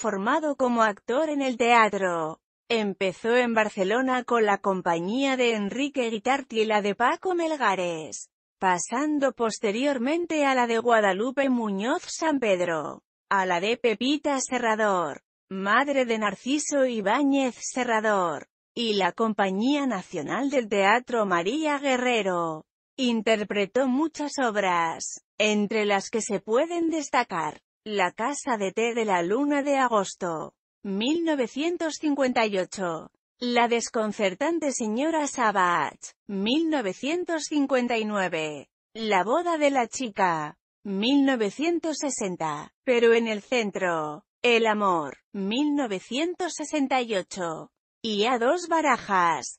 formado como actor en el teatro. Empezó en Barcelona con la compañía de Enrique Guitarti y la de Paco Melgares, pasando posteriormente a la de Guadalupe Muñoz San Pedro, a la de Pepita Serrador, madre de Narciso Ibáñez Serrador, y la Compañía Nacional del Teatro María Guerrero. Interpretó muchas obras, entre las que se pueden destacar la Casa de Té de la Luna de Agosto. 1958. La desconcertante señora Sabbath, 1959. La boda de la chica. 1960. Pero en el centro. El amor. 1968. Y a dos barajas.